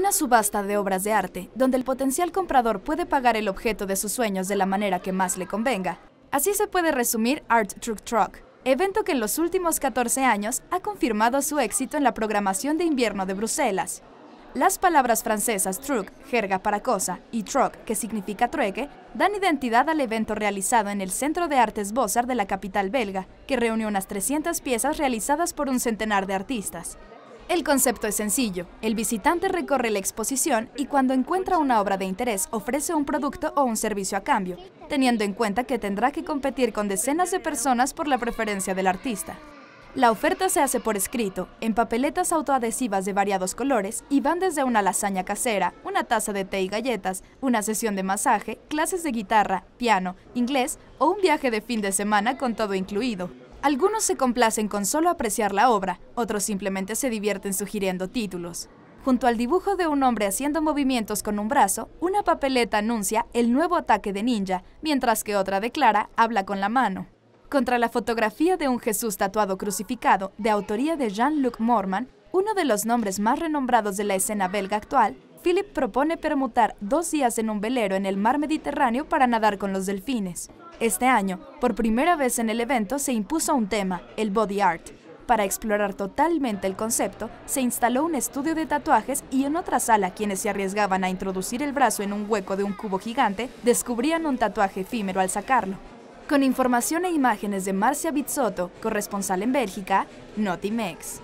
Una subasta de obras de arte, donde el potencial comprador puede pagar el objeto de sus sueños de la manera que más le convenga. Así se puede resumir Art Truck Truck, evento que en los últimos 14 años ha confirmado su éxito en la programación de invierno de Bruselas. Las palabras francesas truck jerga para cosa, y truck, que significa trueque, dan identidad al evento realizado en el Centro de Artes Bozar de la capital belga, que reunió unas 300 piezas realizadas por un centenar de artistas. El concepto es sencillo. El visitante recorre la exposición y cuando encuentra una obra de interés ofrece un producto o un servicio a cambio, teniendo en cuenta que tendrá que competir con decenas de personas por la preferencia del artista. La oferta se hace por escrito, en papeletas autoadhesivas de variados colores y van desde una lasaña casera, una taza de té y galletas, una sesión de masaje, clases de guitarra, piano, inglés o un viaje de fin de semana con todo incluido. Algunos se complacen con solo apreciar la obra, otros simplemente se divierten sugiriendo títulos. Junto al dibujo de un hombre haciendo movimientos con un brazo, una papeleta anuncia el nuevo ataque de ninja, mientras que otra declara habla con la mano. Contra la fotografía de un Jesús tatuado crucificado, de autoría de Jean-Luc Morman, uno de los nombres más renombrados de la escena belga actual, Philip propone permutar dos días en un velero en el mar Mediterráneo para nadar con los delfines. Este año, por primera vez en el evento se impuso un tema, el body art. Para explorar totalmente el concepto, se instaló un estudio de tatuajes y en otra sala quienes se arriesgaban a introducir el brazo en un hueco de un cubo gigante descubrían un tatuaje efímero al sacarlo. Con información e imágenes de Marcia Bizzotto, corresponsal en Bélgica, Notimex.